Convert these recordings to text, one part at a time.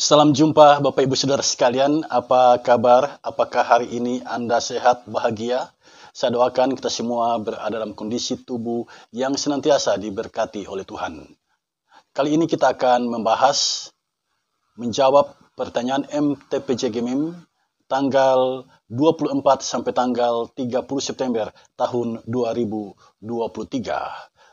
Salam jumpa Bapak Ibu Saudara sekalian. Apa kabar? Apakah hari ini Anda sehat, bahagia? Saya doakan kita semua berada dalam kondisi tubuh yang senantiasa diberkati oleh Tuhan. Kali ini kita akan membahas menjawab pertanyaan MTPJ Gemim tanggal 24 sampai tanggal 30 September tahun 2023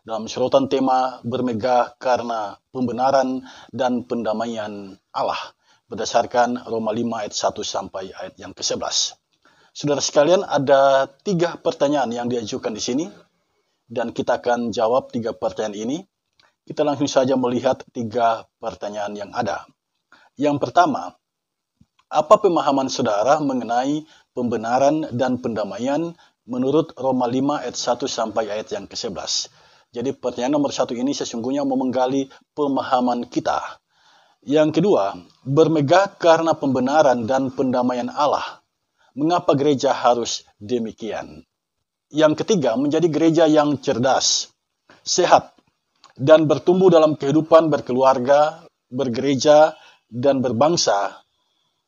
dalam serutan tema bermegah karena pembenaran dan pendamaian Allah berdasarkan Roma 5 ayat 1 sampai ayat yang ke-11. Saudara sekalian, ada tiga pertanyaan yang diajukan di sini dan kita akan jawab tiga pertanyaan ini. Kita langsung saja melihat tiga pertanyaan yang ada. Yang pertama, apa pemahaman saudara mengenai pembenaran dan pendamaian menurut Roma 5 ayat 1 sampai ayat yang ke-11? Jadi pertanyaan nomor satu ini sesungguhnya mau menggali pemahaman kita. Yang kedua, bermegah karena pembenaran dan pendamaian Allah. Mengapa gereja harus demikian? Yang ketiga, menjadi gereja yang cerdas, sehat, dan bertumbuh dalam kehidupan berkeluarga, bergereja, dan berbangsa.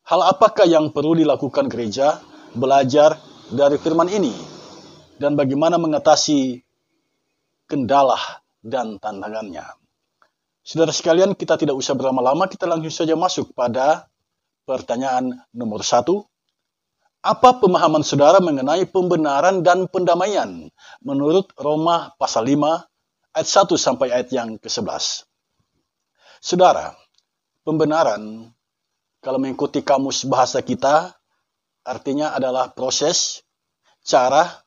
Hal apakah yang perlu dilakukan gereja belajar dari firman ini? Dan bagaimana mengatasi kendala dan tantangannya. Saudara sekalian, kita tidak usah berlama-lama, kita langsung saja masuk pada pertanyaan nomor satu. Apa pemahaman saudara mengenai pembenaran dan pendamaian menurut Roma pasal 5 ayat 1 sampai ayat yang ke-11? Saudara, pembenaran kalau mengikuti kamus bahasa kita artinya adalah proses, cara,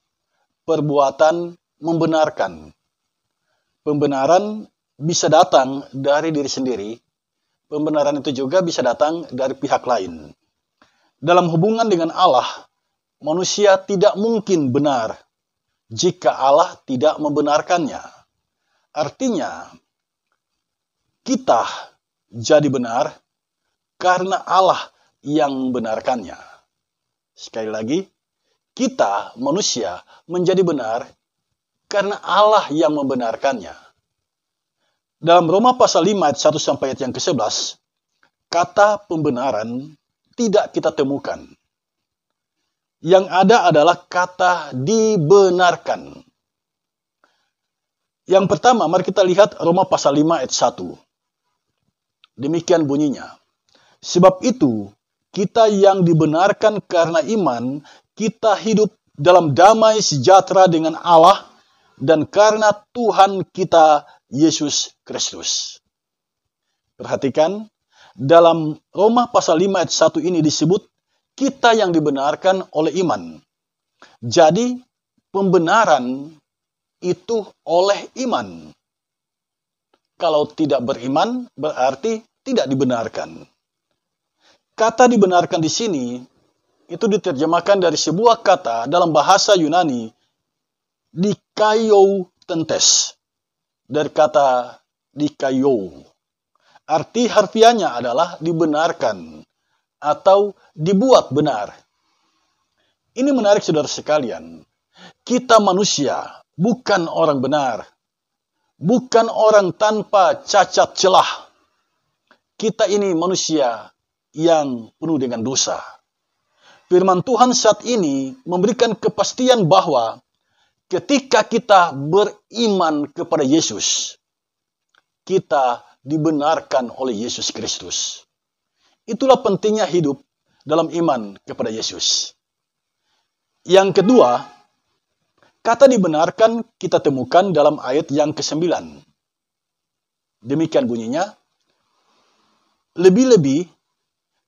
perbuatan membenarkan Pembenaran bisa datang dari diri sendiri, pembenaran itu juga bisa datang dari pihak lain. Dalam hubungan dengan Allah, manusia tidak mungkin benar jika Allah tidak membenarkannya. Artinya, kita jadi benar karena Allah yang membenarkannya. Sekali lagi, kita manusia menjadi benar karena Allah yang membenarkannya. Dalam Roma pasal 5 ayat 1 sampai ayat yang ke-11, kata pembenaran tidak kita temukan. Yang ada adalah kata dibenarkan. Yang pertama, mari kita lihat Roma pasal 5 ayat 1. Demikian bunyinya. Sebab itu, kita yang dibenarkan karena iman, kita hidup dalam damai sejahtera dengan Allah dan karena Tuhan kita Yesus Kristus. Perhatikan, dalam Roma pasal 5 ayat 1 ini disebut kita yang dibenarkan oleh iman. Jadi pembenaran itu oleh iman. Kalau tidak beriman berarti tidak dibenarkan. Kata dibenarkan di sini itu diterjemahkan dari sebuah kata dalam bahasa Yunani di kayo tentes. Dari kata dikayo. Arti harfiahnya adalah dibenarkan atau dibuat benar. Ini menarik saudara sekalian. Kita manusia bukan orang benar. Bukan orang tanpa cacat celah. Kita ini manusia yang penuh dengan dosa. Firman Tuhan saat ini memberikan kepastian bahwa ketika kita beriman kepada Yesus, kita dibenarkan oleh Yesus Kristus. Itulah pentingnya hidup dalam iman kepada Yesus. Yang kedua, kata dibenarkan kita temukan dalam ayat yang ke-9. Demikian bunyinya. Lebih-lebih,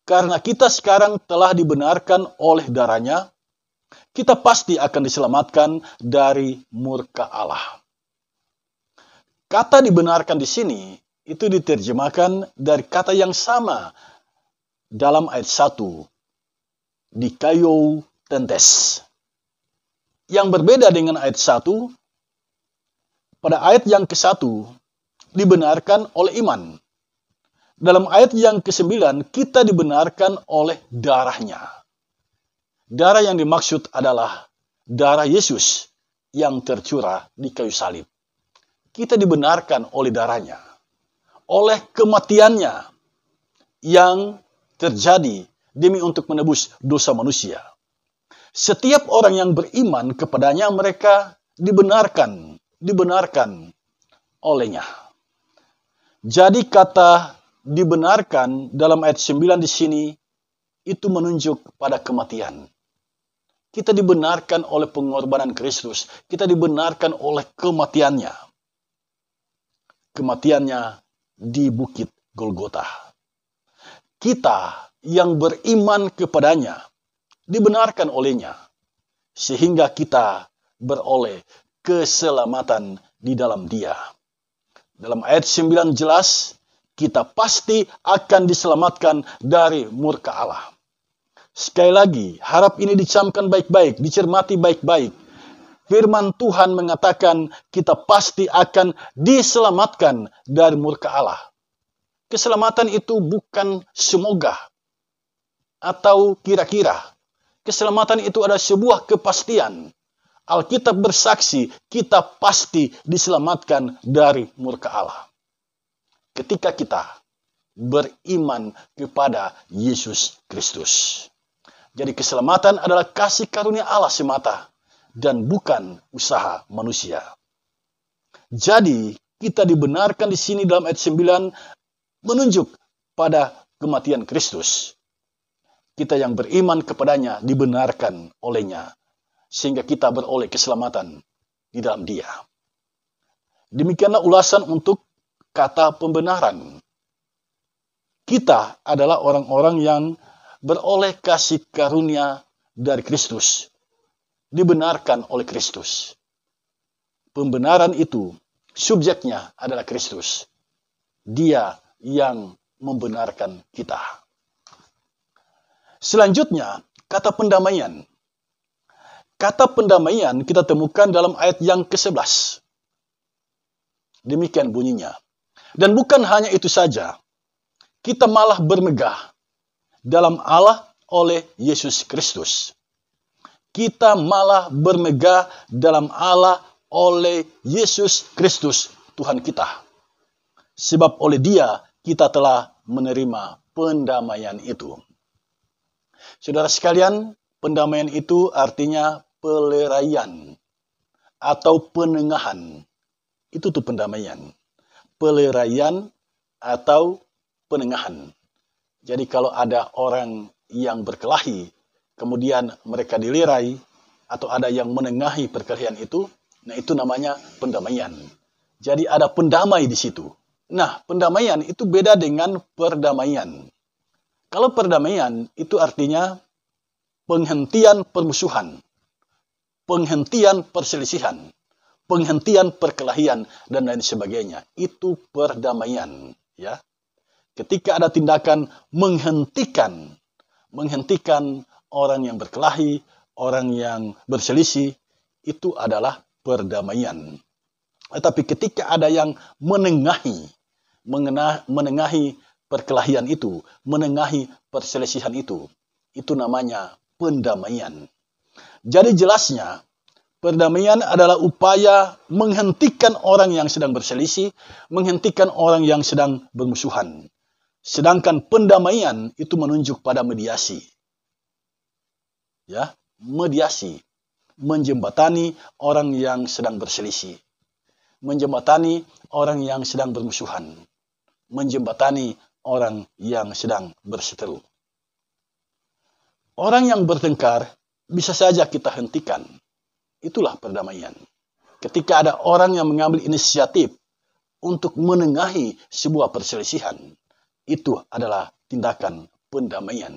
karena kita sekarang telah dibenarkan oleh darahnya, kita pasti akan diselamatkan dari murka Allah. Kata dibenarkan di sini itu diterjemahkan dari kata yang sama dalam ayat 1 di kayu tentes. Yang berbeda dengan ayat 1 pada ayat yang ke-1 dibenarkan oleh iman. Dalam ayat yang ke-9 kita dibenarkan oleh darahnya. Darah yang dimaksud adalah darah Yesus yang tercurah di kayu salib. Kita dibenarkan oleh darahnya, oleh kematiannya yang terjadi demi untuk menebus dosa manusia. Setiap orang yang beriman kepadanya mereka dibenarkan, dibenarkan olehnya. Jadi kata dibenarkan dalam ayat 9 di sini itu menunjuk pada kematian. Kita dibenarkan oleh pengorbanan Kristus. Kita dibenarkan oleh kematiannya. Kematiannya di Bukit Golgota. Kita yang beriman kepadanya dibenarkan olehnya sehingga kita beroleh keselamatan di dalam dia. Dalam ayat 9 jelas, kita pasti akan diselamatkan dari murka Allah. Sekali lagi, harap ini dicamkan baik-baik, dicermati baik-baik. Firman Tuhan mengatakan kita pasti akan diselamatkan dari murka Allah. Keselamatan itu bukan semoga atau kira-kira. Keselamatan itu ada sebuah kepastian. Alkitab bersaksi, kita pasti diselamatkan dari murka Allah. Ketika kita beriman kepada Yesus Kristus. Jadi keselamatan adalah kasih karunia Allah semata dan bukan usaha manusia. Jadi kita dibenarkan di sini dalam ayat 9 menunjuk pada kematian Kristus. Kita yang beriman kepadanya dibenarkan olehnya sehingga kita beroleh keselamatan di dalam dia. Demikianlah ulasan untuk kata pembenaran. Kita adalah orang-orang yang beroleh kasih karunia dari Kristus. Dibenarkan oleh Kristus. Pembenaran itu subjeknya adalah Kristus. Dia yang membenarkan kita. Selanjutnya, kata pendamaian. Kata pendamaian kita temukan dalam ayat yang ke-11. Demikian bunyinya. Dan bukan hanya itu saja. Kita malah bermegah dalam Allah oleh Yesus Kristus. Kita malah bermegah dalam Allah oleh Yesus Kristus, Tuhan kita. Sebab oleh dia kita telah menerima pendamaian itu. Saudara sekalian, pendamaian itu artinya peleraian atau penengahan. Itu tuh pendamaian. Peleraian atau penengahan. Jadi kalau ada orang yang berkelahi, kemudian mereka dilirai, atau ada yang menengahi perkelahian itu, nah itu namanya pendamaian. Jadi ada pendamai di situ. Nah, pendamaian itu beda dengan perdamaian. Kalau perdamaian itu artinya penghentian permusuhan, penghentian perselisihan, penghentian perkelahian dan lain sebagainya. Itu perdamaian, ya ketika ada tindakan menghentikan menghentikan orang yang berkelahi, orang yang berselisih itu adalah perdamaian. Tetapi ketika ada yang menengahi menengahi perkelahian itu, menengahi perselisihan itu, itu namanya pendamaian. Jadi jelasnya Perdamaian adalah upaya menghentikan orang yang sedang berselisih, menghentikan orang yang sedang bermusuhan. Sedangkan pendamaian itu menunjuk pada mediasi. Ya, mediasi menjembatani orang yang sedang berselisih, menjembatani orang yang sedang bermusuhan, menjembatani orang yang sedang berseteru. Orang yang bertengkar bisa saja kita hentikan. Itulah perdamaian. Ketika ada orang yang mengambil inisiatif untuk menengahi sebuah perselisihan, itu adalah tindakan pendamaian.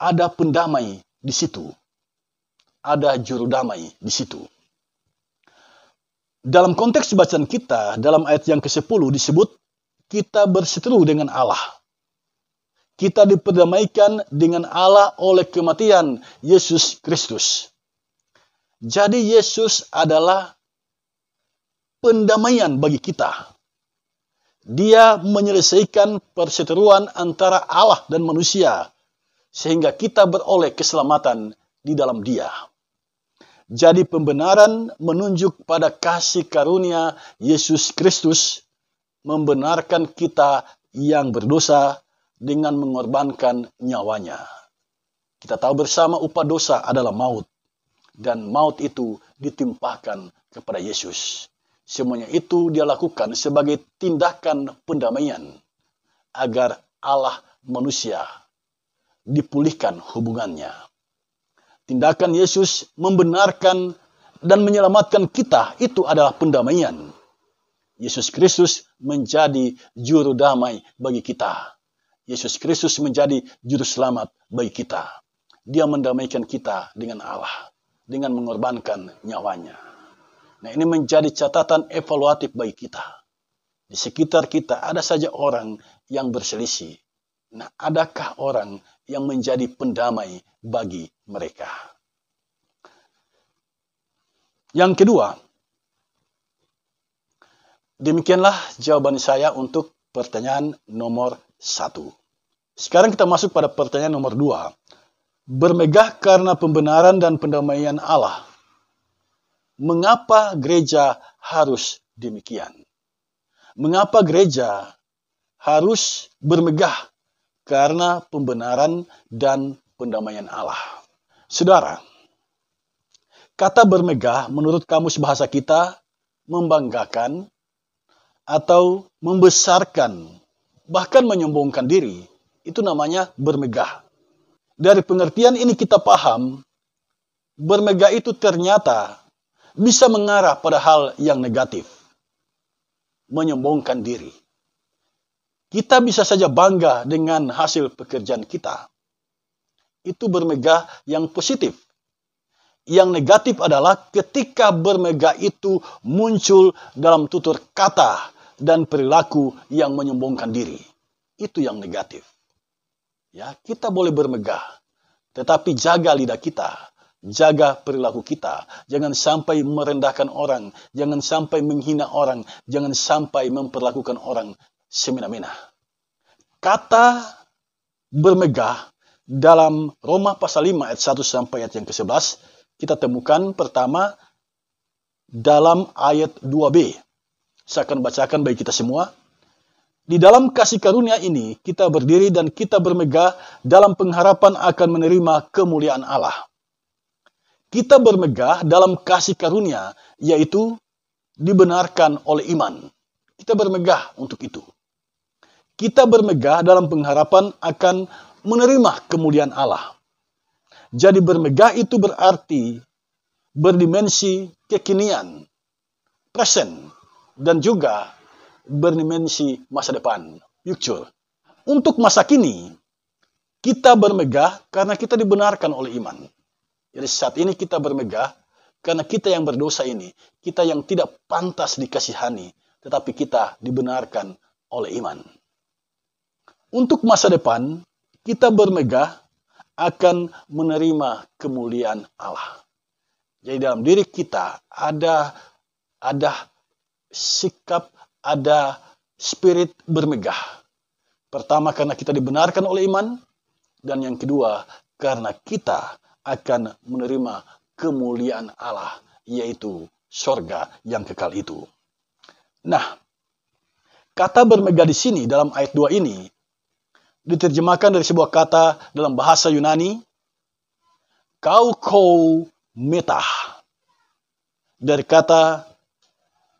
Ada pendamai di situ. Ada juru damai di situ. Dalam konteks bacaan kita, dalam ayat yang ke-10 disebut, kita berseteru dengan Allah. Kita diperdamaikan dengan Allah oleh kematian Yesus Kristus. Jadi Yesus adalah pendamaian bagi kita. Dia menyelesaikan perseteruan antara Allah dan manusia sehingga kita beroleh keselamatan di dalam Dia. Jadi pembenaran menunjuk pada kasih karunia Yesus Kristus membenarkan kita yang berdosa dengan mengorbankan nyawanya. Kita tahu bersama upah dosa adalah maut dan maut itu ditimpahkan kepada Yesus. Semuanya itu dia lakukan sebagai tindakan pendamaian agar Allah manusia dipulihkan hubungannya. Tindakan Yesus membenarkan dan menyelamatkan kita itu adalah pendamaian. Yesus Kristus menjadi juru damai bagi kita. Yesus Kristus menjadi juru selamat bagi kita. Dia mendamaikan kita dengan Allah dengan mengorbankan nyawanya. Nah ini menjadi catatan evaluatif bagi kita. Di sekitar kita ada saja orang yang berselisih. Nah adakah orang yang menjadi pendamai bagi mereka? Yang kedua, demikianlah jawaban saya untuk pertanyaan nomor satu. Sekarang kita masuk pada pertanyaan nomor dua. Bermegah karena pembenaran dan pendamaian Allah mengapa gereja harus demikian? Mengapa gereja harus bermegah karena pembenaran dan pendamaian Allah? Saudara, kata bermegah menurut kamus bahasa kita membanggakan atau membesarkan, bahkan menyombongkan diri, itu namanya bermegah. Dari pengertian ini kita paham, bermegah itu ternyata bisa mengarah pada hal yang negatif. Menyombongkan diri. Kita bisa saja bangga dengan hasil pekerjaan kita. Itu bermegah yang positif. Yang negatif adalah ketika bermegah itu muncul dalam tutur kata dan perilaku yang menyombongkan diri. Itu yang negatif. Ya, kita boleh bermegah, tetapi jaga lidah kita Jaga perilaku kita. Jangan sampai merendahkan orang. Jangan sampai menghina orang. Jangan sampai memperlakukan orang semena-mena. Kata bermegah dalam Roma pasal 5 ayat 1 sampai ayat yang ke-11 kita temukan pertama dalam ayat 2b. Saya akan bacakan bagi kita semua. Di dalam kasih karunia ini, kita berdiri dan kita bermegah dalam pengharapan akan menerima kemuliaan Allah kita bermegah dalam kasih karunia, yaitu dibenarkan oleh iman. Kita bermegah untuk itu. Kita bermegah dalam pengharapan akan menerima kemuliaan Allah. Jadi bermegah itu berarti berdimensi kekinian, present, dan juga berdimensi masa depan, future. Untuk masa kini, kita bermegah karena kita dibenarkan oleh iman jadi saat ini kita bermegah karena kita yang berdosa ini, kita yang tidak pantas dikasihani, tetapi kita dibenarkan oleh iman. Untuk masa depan, kita bermegah akan menerima kemuliaan Allah. Jadi dalam diri kita ada ada sikap, ada spirit bermegah. Pertama karena kita dibenarkan oleh iman dan yang kedua karena kita akan menerima kemuliaan Allah, yaitu sorga yang kekal itu. Nah, kata bermegah di sini dalam ayat 2 ini diterjemahkan dari sebuah kata dalam bahasa Yunani kaukou metah dari kata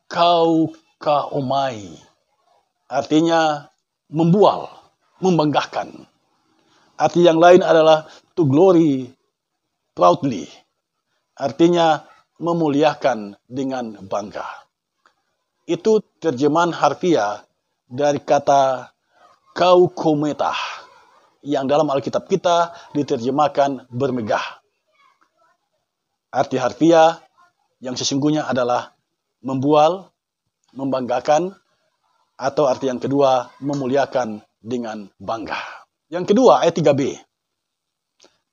kau kaumai, artinya membual, membanggakan. Arti yang lain adalah to glory proudly, artinya memuliakan dengan bangga. Itu terjemahan harfiah dari kata kaukometah yang dalam Alkitab kita diterjemahkan bermegah. Arti harfiah yang sesungguhnya adalah membual, membanggakan, atau arti yang kedua memuliakan dengan bangga. Yang kedua ayat 3b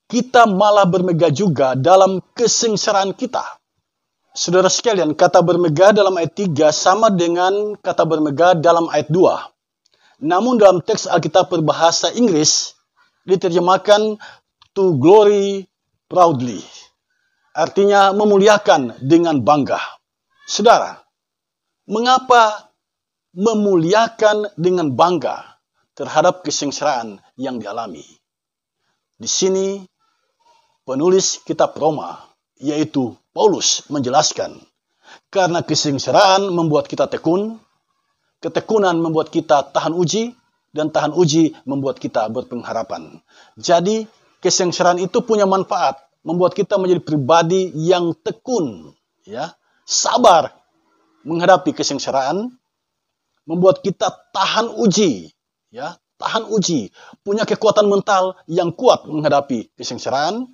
kita malah bermegah juga dalam kesengsaraan kita. Saudara sekalian, kata bermegah dalam ayat 3 sama dengan kata bermegah dalam ayat 2. Namun dalam teks Alkitab berbahasa Inggris diterjemahkan to glory proudly. Artinya memuliakan dengan bangga. Saudara, mengapa memuliakan dengan bangga terhadap kesengsaraan yang dialami? Di sini penulis kitab Roma, yaitu Paulus menjelaskan, karena kesengsaraan membuat kita tekun, ketekunan membuat kita tahan uji, dan tahan uji membuat kita berpengharapan. Jadi, kesengsaraan itu punya manfaat, membuat kita menjadi pribadi yang tekun, ya, sabar menghadapi kesengsaraan, membuat kita tahan uji, ya, tahan uji, punya kekuatan mental yang kuat menghadapi kesengsaraan,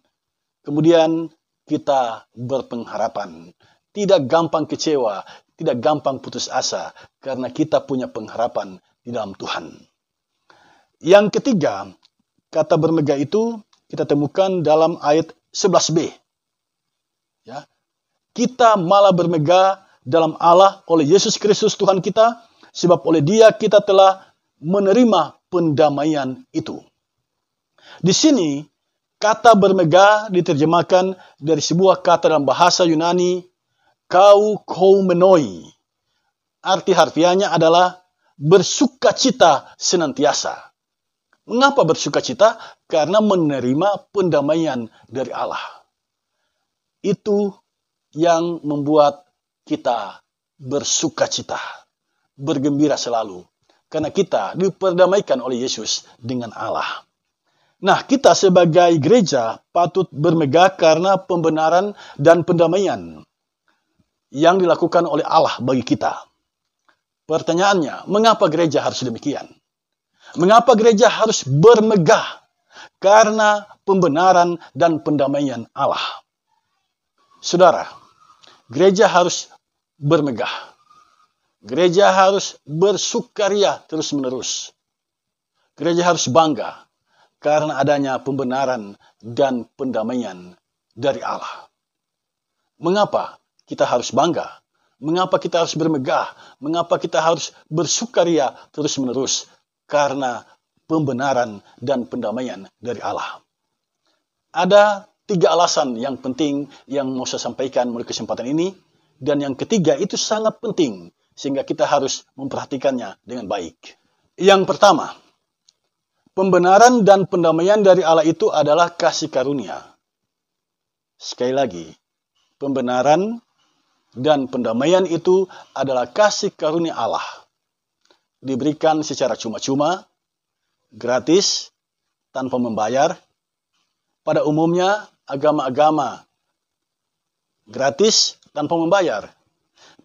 Kemudian kita berpengharapan. Tidak gampang kecewa, tidak gampang putus asa, karena kita punya pengharapan di dalam Tuhan. Yang ketiga, kata bermegah itu kita temukan dalam ayat 11b. Ya, kita malah bermegah dalam Allah oleh Yesus Kristus Tuhan kita, sebab oleh Dia kita telah menerima pendamaian itu. Di sini Kata bermegah diterjemahkan dari sebuah kata dalam bahasa Yunani, kau menoi. Arti harfiahnya adalah bersukacita senantiasa. Mengapa bersukacita? Karena menerima pendamaian dari Allah. Itu yang membuat kita bersukacita, bergembira selalu. Karena kita diperdamaikan oleh Yesus dengan Allah. Nah, kita sebagai gereja patut bermegah karena pembenaran dan pendamaian yang dilakukan oleh Allah bagi kita. Pertanyaannya, mengapa gereja harus demikian? Mengapa gereja harus bermegah? Karena pembenaran dan pendamaian Allah. Saudara, gereja harus bermegah. Gereja harus bersukaria terus-menerus. Gereja harus bangga karena adanya pembenaran dan pendamaian dari Allah. Mengapa kita harus bangga? Mengapa kita harus bermegah? Mengapa kita harus bersukaria terus-menerus? Karena pembenaran dan pendamaian dari Allah. Ada tiga alasan yang penting yang mau saya sampaikan melalui kesempatan ini. Dan yang ketiga itu sangat penting sehingga kita harus memperhatikannya dengan baik. Yang pertama, Pembenaran dan pendamaian dari Allah itu adalah kasih karunia. Sekali lagi, pembenaran dan pendamaian itu adalah kasih karunia Allah. Diberikan secara cuma-cuma, gratis, tanpa membayar. Pada umumnya, agama-agama gratis tanpa membayar.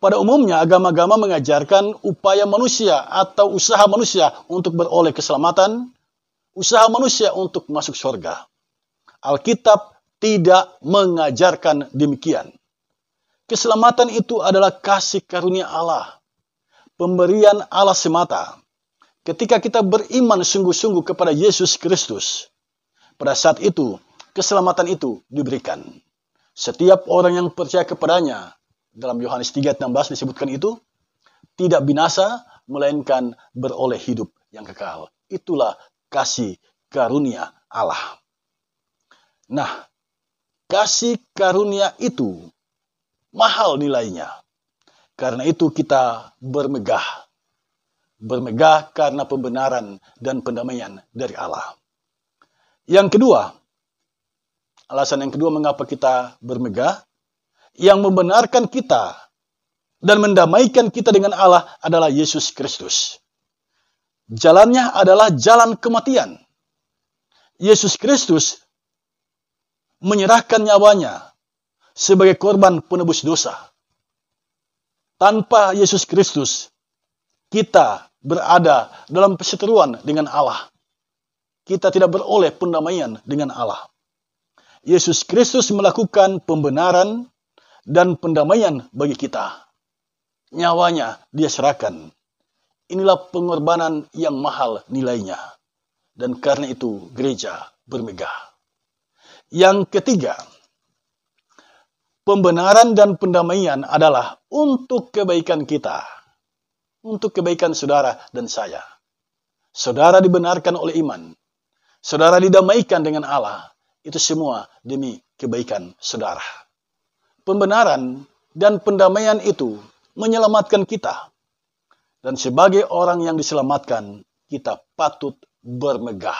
Pada umumnya, agama-agama mengajarkan upaya manusia atau usaha manusia untuk beroleh keselamatan, usaha manusia untuk masuk surga. Alkitab tidak mengajarkan demikian. Keselamatan itu adalah kasih karunia Allah, pemberian Allah semata. Ketika kita beriman sungguh-sungguh kepada Yesus Kristus, pada saat itu keselamatan itu diberikan. Setiap orang yang percaya kepadanya, dalam Yohanes 3:16 disebutkan itu, tidak binasa melainkan beroleh hidup yang kekal. Itulah kasih karunia Allah. Nah, kasih karunia itu mahal nilainya. Karena itu kita bermegah. Bermegah karena pembenaran dan pendamaian dari Allah. Yang kedua, alasan yang kedua mengapa kita bermegah, yang membenarkan kita dan mendamaikan kita dengan Allah adalah Yesus Kristus. Jalannya adalah jalan kematian. Yesus Kristus menyerahkan nyawanya sebagai korban penebus dosa. Tanpa Yesus Kristus, kita berada dalam perseteruan dengan Allah. Kita tidak beroleh pendamaian dengan Allah. Yesus Kristus melakukan pembenaran dan pendamaian bagi kita. Nyawanya dia serahkan Inilah pengorbanan yang mahal nilainya. Dan karena itu gereja bermegah. Yang ketiga, pembenaran dan pendamaian adalah untuk kebaikan kita. Untuk kebaikan saudara dan saya. Saudara dibenarkan oleh iman. Saudara didamaikan dengan Allah. Itu semua demi kebaikan saudara. Pembenaran dan pendamaian itu menyelamatkan kita dan sebagai orang yang diselamatkan, kita patut bermegah,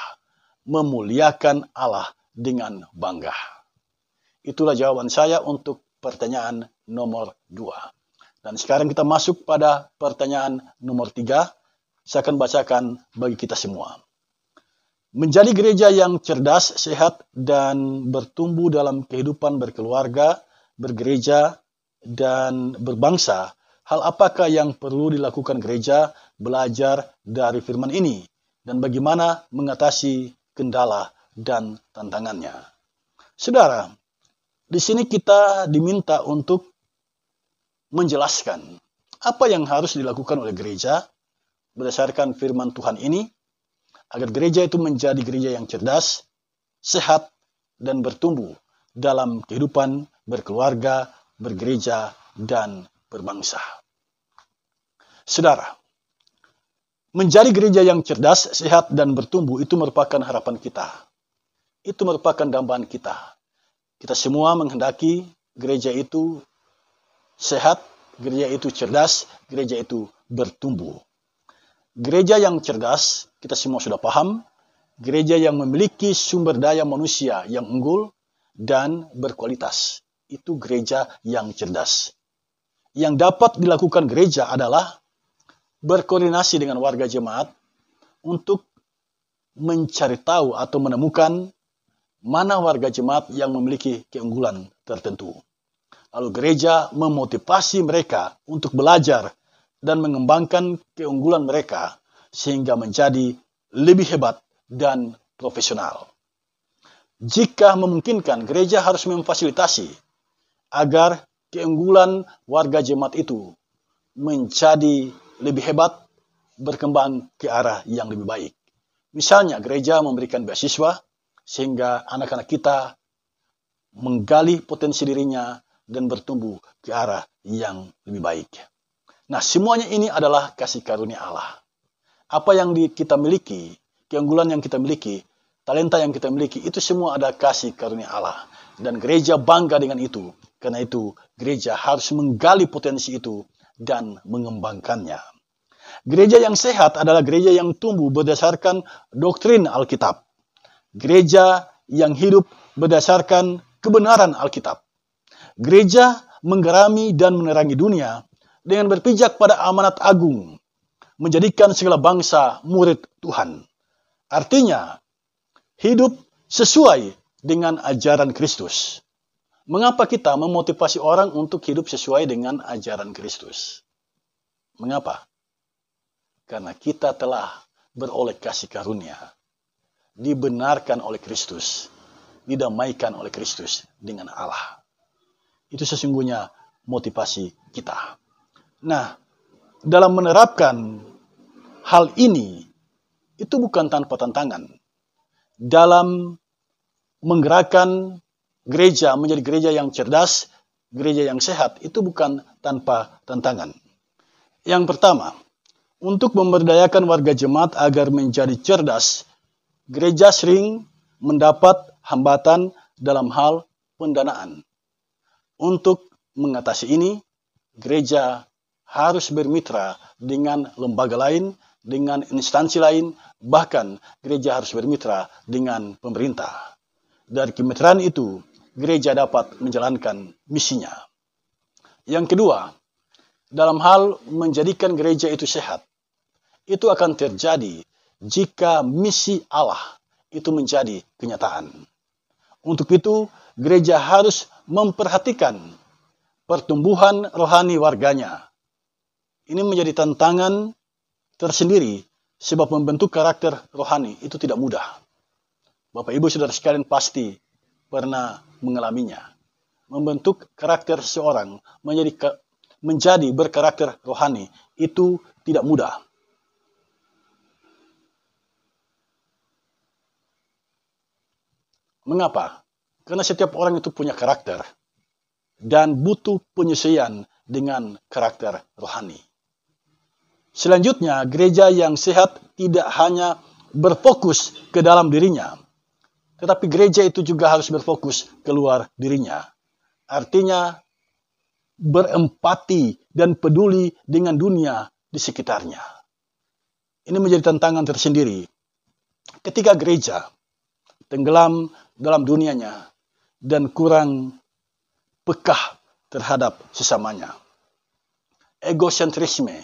memuliakan Allah dengan bangga. Itulah jawaban saya untuk pertanyaan nomor dua. Dan sekarang kita masuk pada pertanyaan nomor tiga. Saya akan bacakan bagi kita semua. Menjadi gereja yang cerdas, sehat, dan bertumbuh dalam kehidupan berkeluarga, bergereja, dan berbangsa Hal apakah yang perlu dilakukan gereja belajar dari firman ini dan bagaimana mengatasi kendala dan tantangannya? Saudara, di sini kita diminta untuk menjelaskan apa yang harus dilakukan oleh gereja berdasarkan firman Tuhan ini agar gereja itu menjadi gereja yang cerdas, sehat, dan bertumbuh dalam kehidupan berkeluarga, bergereja, dan berbangsa. Saudara, menjadi gereja yang cerdas, sehat, dan bertumbuh itu merupakan harapan kita. Itu merupakan dambaan kita. Kita semua menghendaki gereja itu sehat, gereja itu cerdas, gereja itu bertumbuh. Gereja yang cerdas, kita semua sudah paham, gereja yang memiliki sumber daya manusia yang unggul dan berkualitas. Itu gereja yang cerdas yang dapat dilakukan gereja adalah berkoordinasi dengan warga jemaat untuk mencari tahu atau menemukan mana warga jemaat yang memiliki keunggulan tertentu. Lalu gereja memotivasi mereka untuk belajar dan mengembangkan keunggulan mereka sehingga menjadi lebih hebat dan profesional. Jika memungkinkan, gereja harus memfasilitasi agar keunggulan warga jemaat itu menjadi lebih hebat, berkembang ke arah yang lebih baik. Misalnya gereja memberikan beasiswa sehingga anak-anak kita menggali potensi dirinya dan bertumbuh ke arah yang lebih baik. Nah, semuanya ini adalah kasih karunia Allah. Apa yang kita miliki, keunggulan yang kita miliki, talenta yang kita miliki, itu semua ada kasih karunia Allah. Dan gereja bangga dengan itu. Karena itu, gereja harus menggali potensi itu dan mengembangkannya. Gereja yang sehat adalah gereja yang tumbuh berdasarkan doktrin Alkitab. Gereja yang hidup berdasarkan kebenaran Alkitab. Gereja menggerami dan menerangi dunia dengan berpijak pada amanat agung, menjadikan segala bangsa murid Tuhan. Artinya, hidup sesuai dengan ajaran Kristus. Mengapa kita memotivasi orang untuk hidup sesuai dengan ajaran Kristus? Mengapa? Karena kita telah beroleh kasih karunia, dibenarkan oleh Kristus, didamaikan oleh Kristus dengan Allah. Itu sesungguhnya motivasi kita. Nah, dalam menerapkan hal ini, itu bukan tanpa tantangan. Dalam menggerakkan gereja menjadi gereja yang cerdas, gereja yang sehat itu bukan tanpa tantangan. Yang pertama, untuk memberdayakan warga jemaat agar menjadi cerdas, gereja sering mendapat hambatan dalam hal pendanaan. Untuk mengatasi ini, gereja harus bermitra dengan lembaga lain, dengan instansi lain, bahkan gereja harus bermitra dengan pemerintah. Dari kemitraan itu, gereja dapat menjalankan misinya. Yang kedua, dalam hal menjadikan gereja itu sehat, itu akan terjadi jika misi Allah itu menjadi kenyataan. Untuk itu, gereja harus memperhatikan pertumbuhan rohani warganya. Ini menjadi tantangan tersendiri sebab membentuk karakter rohani itu tidak mudah. Bapak Ibu Saudara sekalian pasti pernah mengalaminya. Membentuk karakter seorang menjadi menjadi berkarakter rohani itu tidak mudah. Mengapa? Karena setiap orang itu punya karakter dan butuh penyesuaian dengan karakter rohani. Selanjutnya, gereja yang sehat tidak hanya berfokus ke dalam dirinya, tetapi gereja itu juga harus berfokus keluar dirinya. Artinya berempati dan peduli dengan dunia di sekitarnya. Ini menjadi tantangan tersendiri. Ketika gereja tenggelam dalam dunianya dan kurang pekah terhadap sesamanya. Egosentrisme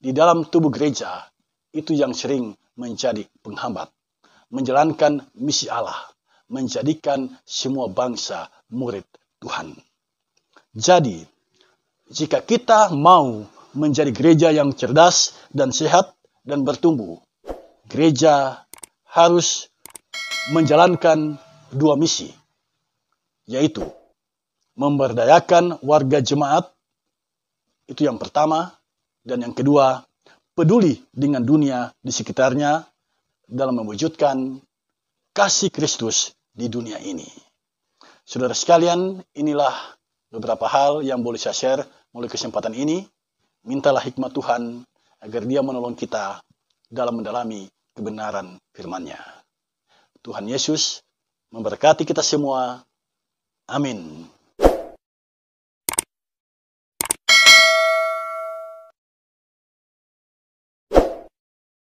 di dalam tubuh gereja itu yang sering menjadi penghambat menjalankan misi Allah, menjadikan semua bangsa murid Tuhan. Jadi, jika kita mau menjadi gereja yang cerdas dan sehat dan bertumbuh, gereja harus menjalankan dua misi, yaitu memberdayakan warga jemaat, itu yang pertama, dan yang kedua, peduli dengan dunia di sekitarnya, dalam mewujudkan kasih Kristus di dunia ini. Saudara sekalian, inilah beberapa hal yang boleh saya share melalui kesempatan ini. Mintalah hikmat Tuhan agar dia menolong kita dalam mendalami kebenaran firman-Nya. Tuhan Yesus memberkati kita semua. Amin.